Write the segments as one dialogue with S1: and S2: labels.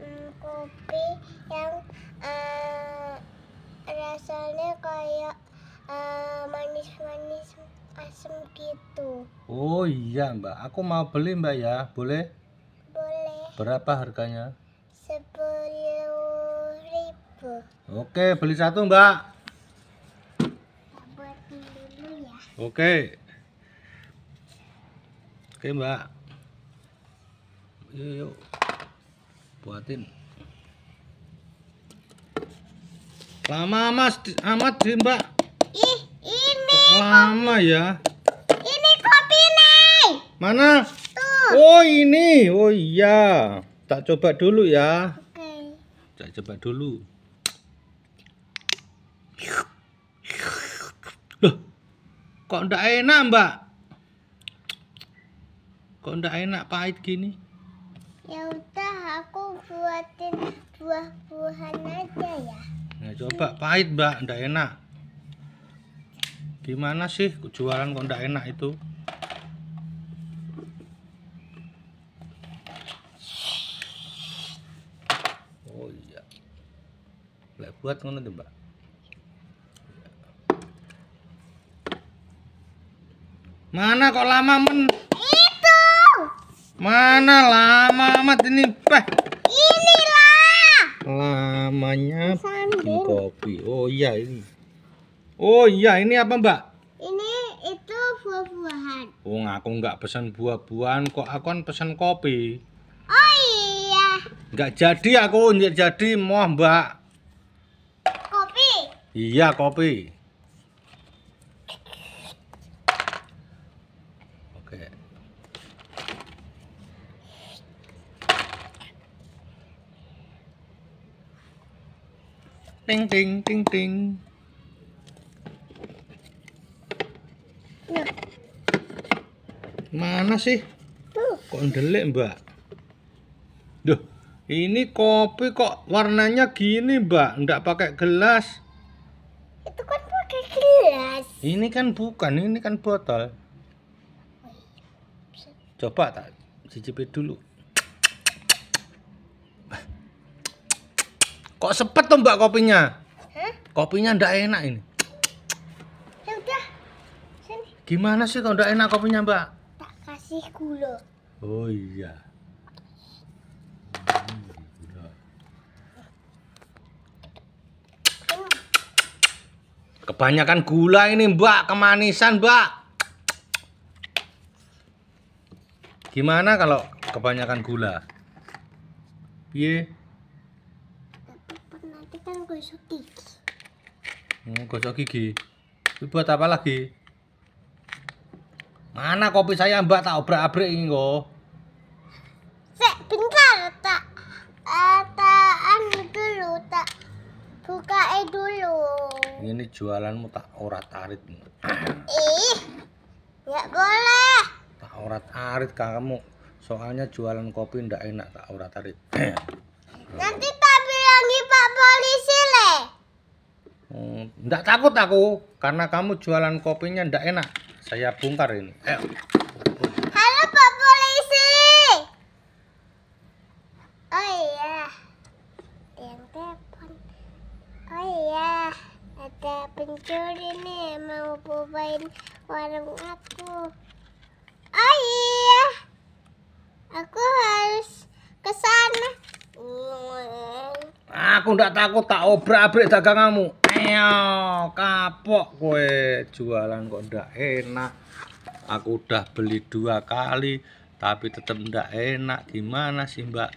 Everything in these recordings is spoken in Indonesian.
S1: hmm, kopi yang uh, rasanya kayak eh, manis-manis uh, asam gitu.
S2: Oh iya mbak, aku mau beli mbak ya, boleh? Boleh. Berapa harganya? Sepuluh
S1: ribu.
S2: Oke, beli satu mbak. Ya. Oke, okay. Oke. okay, mbak. Yuk yuk buatin lama mas amat sih mbak Ih, ini lama kopi. ya
S1: ini kopi nih
S2: mana Tuh. oh ini oh iya tak coba dulu ya okay. tak coba dulu loh kok ndak enak mbak kok ndak enak pahit gini
S1: ya udah aku buatin buah-buahan aja ya
S2: nah, coba pahit mbak ndak enak gimana sih jualan kok ndak enak itu oh iya lek buat ngono tuh mbak mana kok lama men Mana lama amat ini, Pak?
S1: Inilah.
S2: Lamanya bikin kopi. Oh iya ini. Oh iya ini apa, Mbak?
S1: Ini itu buah-buahan. Oh,
S2: aku nggak pesan buah-buahan kok. Aku kan pesan kopi.
S1: Oh iya.
S2: Enggak jadi aku, enggak jadi mau, Mbak.
S1: Kopi.
S2: Iya, kopi. ting ting ting ting ya. mana sih kok ndelik mbak Duh, ini kopi kok warnanya gini mbak ndak pakai gelas
S1: itu kan pakai gelas
S2: ini kan bukan ini kan botol oh iya, coba tak cicipi dulu Kok sepet tuh mbak kopinya? Hah? Kopinya ndak enak ini. Ya Gimana sih kalau ndak enak kopinya mbak?
S1: Tak kasih gula.
S2: Oh iya. Kebanyakan gula ini mbak, kemanisan mbak. Gimana kalau kebanyakan gula? Piye?
S1: berarti kan gosok gigi
S2: hmm, gosok gigi itu buat apa lagi mana kopi saya mbak tak obrak-abrik ini kok Sek, bentar
S1: tak eh, tak anu dulu tak buka bukain dulu
S2: ini jualanmu tak ora tarit
S1: ih nggak boleh
S2: tak ora tarit kamu soalnya jualan kopi ndak enak tak ora tarit
S1: nanti tak polisi le?
S2: Nggak hmm, takut aku, karena kamu jualan kopinya ndak enak. Saya bongkar ini. Ayo.
S1: Halo Pak Polisi. Oh iya. Yang telepon. Oh iya. Ada pencuri nih mau bubain warung aku. Oh iya. Aku harus ke sana. Hmm.
S2: Aku ndak takut tak obrak-abrik daganganmu. Ayo, kapok kowe. Jualan kok ndak enak. Aku udah beli dua kali tapi tetap ndak enak. Gimana sih, Mbak?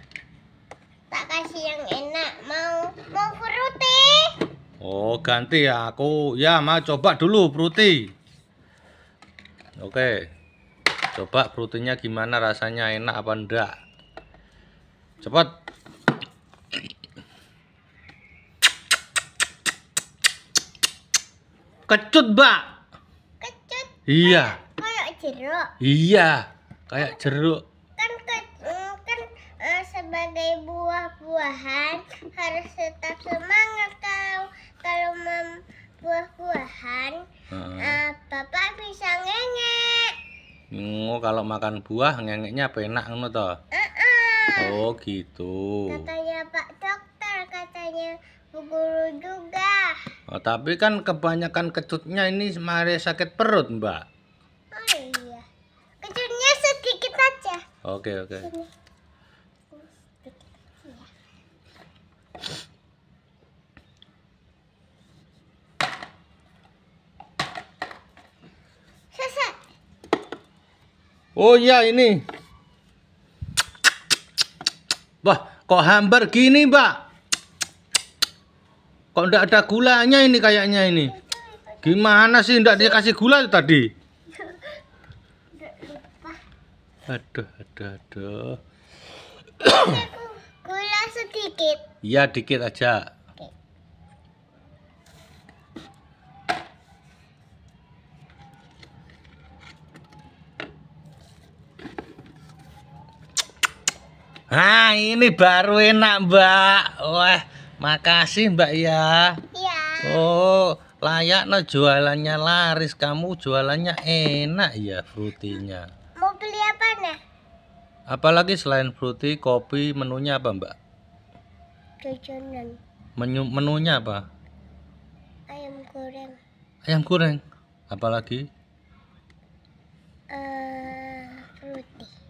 S1: Tak kasih yang enak. Mau mau fruity?
S2: Oh, ganti ya aku. Ya, mau coba dulu fruity. Oke. Coba frutinya gimana rasanya enak apa ndak? Cepat. Kecut, Mbak. Kecut. Iya.
S1: Kayak jeruk.
S2: Iya. Kayak jeruk. Kan mm, kan,
S1: kan sebagai buah-buahan harus tetap semangat kalau kalau mem buah-buahan papa eh, bapak bisa ngengek.
S2: Oh, kalau makan buah ngengeknya penak enak toh? Uh -uh. Oh, gitu.
S1: Katanya Pak Dokter, katanya Bu Guru juga.
S2: Oh, tapi kan kebanyakan kecutnya ini mari sakit perut, Mbak.
S1: Oh iya. Kecutnya sedikit aja. Oke, oke. Iya.
S2: Selesai. Oh iya ini. Wah, kok hambar gini, Mbak? kok ndak ada gulanya ini kayaknya ini gimana sih ndak dikasih gula tadi aduh aduh aduh
S1: gula sedikit
S2: iya dikit aja Nah ini baru enak mbak Wah Makasih Mbak ya. Iya. Oh, layak no jualannya laris. Kamu jualannya enak ya frutinya.
S1: Mau beli apa nih?
S2: Apalagi selain fruity kopi, menunya apa Mbak?
S1: Jajanan.
S2: Menu menunya apa?
S1: Ayam goreng.
S2: Ayam goreng. Apalagi?
S1: Eh,